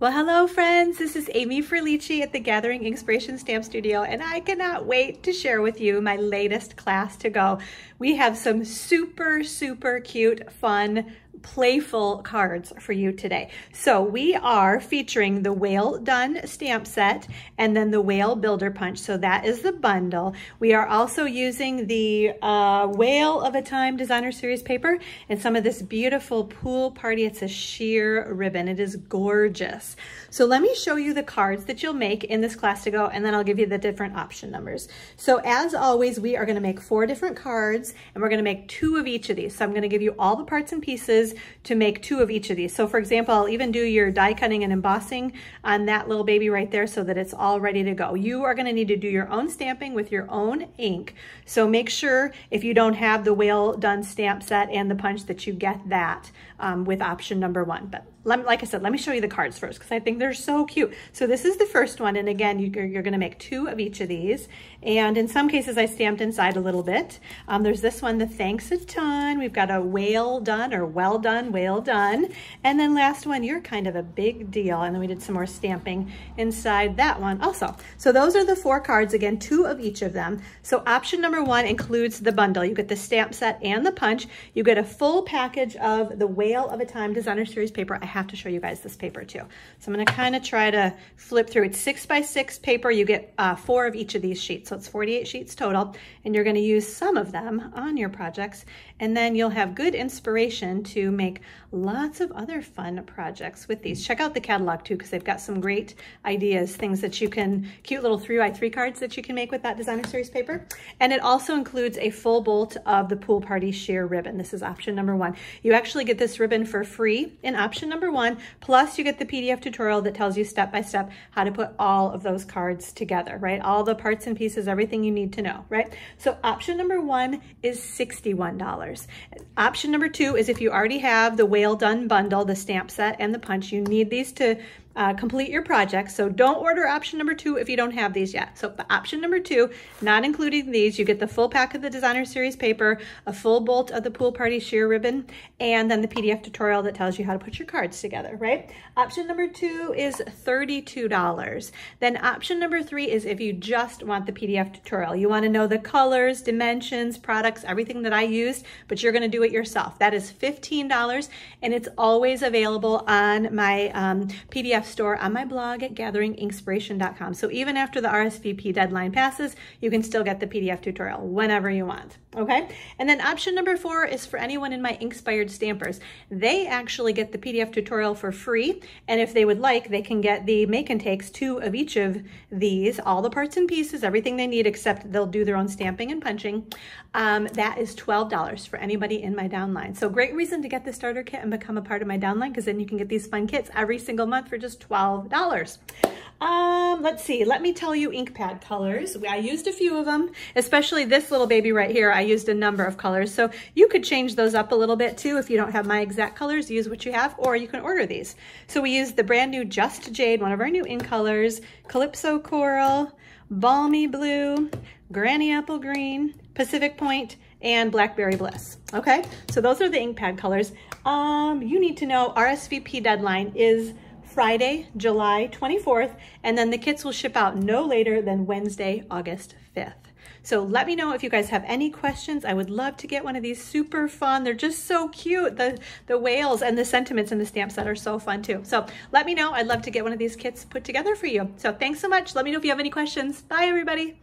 Well, hello friends, this is Amy Ferlici at the Gathering Inspiration Stamp Studio and I cannot wait to share with you my latest class to go. We have some super, super cute, fun playful cards for you today. So we are featuring the Whale Done stamp set and then the Whale Builder Punch. So that is the bundle. We are also using the uh, Whale of a Time Designer Series paper and some of this beautiful pool party. It's a sheer ribbon. It is gorgeous. So let me show you the cards that you'll make in this class to go and then I'll give you the different option numbers. So as always, we are gonna make four different cards and we're gonna make two of each of these. So I'm gonna give you all the parts and pieces to make two of each of these. So for example, I'll even do your die cutting and embossing on that little baby right there so that it's all ready to go. You are gonna need to do your own stamping with your own ink. So make sure if you don't have the whale done stamp set and the punch that you get that um, with option number one. But let, like I said, let me show you the cards first because I think they're so cute. So this is the first one. And again, you're, you're going to make two of each of these. And in some cases, I stamped inside a little bit. Um, there's this one, the thanks a ton. We've got a whale done or well done, whale done. And then last one, you're kind of a big deal. And then we did some more stamping inside that one also. So those are the four cards, again, two of each of them. So option number one includes the bundle. You get the stamp set and the punch. You get a full package of the Whale of a Time Designer Series paper. I have to show you guys this paper too. So I'm gonna kind of try to flip through. It's six by six paper. You get uh, four of each of these sheets. So it's 48 sheets total. And you're gonna use some of them on your projects. And then you'll have good inspiration to make lots of other fun projects with these. Check out the catalog too, because they've got some great ideas, things that you can, cute little three by three cards that you can make with that designer series paper. And it also includes a full bolt of the pool party sheer ribbon. This is option number one. You actually get this ribbon for free in option number number one, plus you get the PDF tutorial that tells you step by step how to put all of those cards together, right? All the parts and pieces, everything you need to know, right? So option number one is $61. Option number two is if you already have the Whale Done bundle, the stamp set and the punch, you need these to uh, complete your project. So don't order option number two if you don't have these yet. So option number two, not including these, you get the full pack of the designer series paper, a full bolt of the pool party sheer ribbon, and then the PDF tutorial that tells you how to put your cards together, right? Option number two is $32. Then option number three is if you just want the PDF tutorial. You wanna know the colors, dimensions, products, everything that I used, but you're gonna do it yourself. That is $15 and it's always available on my um, PDF PDF store on my blog at gatheringinspiration.com. So even after the RSVP deadline passes, you can still get the PDF tutorial whenever you want, okay? And then option number four is for anyone in my Inkspired stampers. They actually get the PDF tutorial for free, and if they would like, they can get the make and takes, two of each of these, all the parts and pieces, everything they need, except they'll do their own stamping and punching. Um, that is $12 for anybody in my downline. So great reason to get the starter kit and become a part of my downline, because then you can get these fun kits every single month for just is $12. Um, let's see, let me tell you ink pad colors. I used a few of them, especially this little baby right here. I used a number of colors. So you could change those up a little bit too. If you don't have my exact colors, use what you have, or you can order these. So we used the brand new Just Jade, one of our new ink colors, Calypso Coral, Balmy Blue, Granny Apple Green, Pacific Point, and Blackberry Bliss. Okay, so those are the ink pad colors. Um, you need to know RSVP deadline is Friday, July 24th, and then the kits will ship out no later than Wednesday, August 5th. So let me know if you guys have any questions. I would love to get one of these super fun. They're just so cute. The, the whales and the sentiments and the stamp set are so fun too. So let me know. I'd love to get one of these kits put together for you. So thanks so much. Let me know if you have any questions. Bye everybody.